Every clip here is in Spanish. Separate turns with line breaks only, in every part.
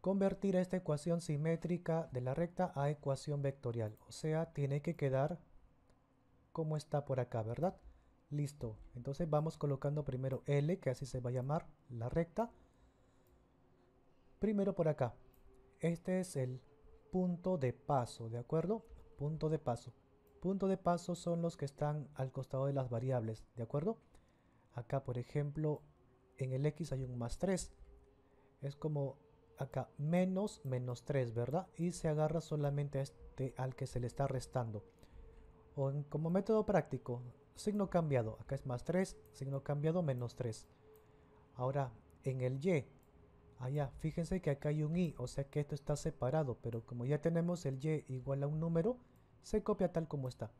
convertir esta ecuación simétrica de la recta a ecuación vectorial. O sea, tiene que quedar como está por acá, ¿verdad? Listo. Entonces vamos colocando primero L, que así se va a llamar la recta. Primero por acá. Este es el punto de paso, ¿de acuerdo? Punto de paso. Punto de paso son los que están al costado de las variables, ¿de acuerdo? Acá, por ejemplo, en el X hay un más 3. Es como acá menos menos 3, ¿verdad? Y se agarra solamente este al que se le está restando. O como método práctico, signo cambiado, acá es más 3, signo cambiado menos 3. Ahora, en el Y, allá, fíjense que acá hay un I, o sea que esto está separado, pero como ya tenemos el Y igual a un número, se copia tal como está.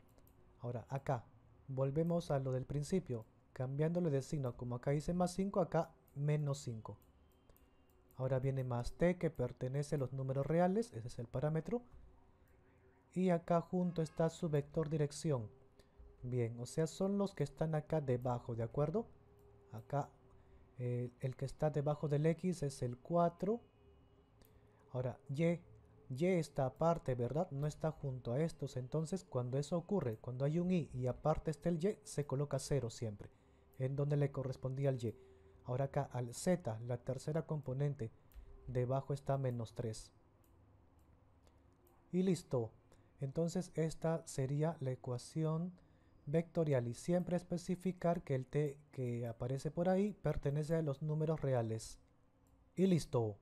Ahora, acá, volvemos a lo del principio, cambiándole de signo, como acá dice más 5, acá menos 5. Ahora viene más t que pertenece a los números reales, ese es el parámetro. Y acá junto está su vector dirección. Bien, o sea, son los que están acá debajo, ¿de acuerdo? Acá el que está debajo del x es el 4. Ahora, y. Y está aparte, ¿verdad? No está junto a estos. Entonces, cuando eso ocurre, cuando hay un i y aparte está el y, se coloca 0 siempre, en donde le correspondía al y. Ahora acá al z, la tercera componente, debajo está menos 3. Y listo. Entonces esta sería la ecuación vectorial y siempre especificar que el t que aparece por ahí pertenece a los números reales. Y listo.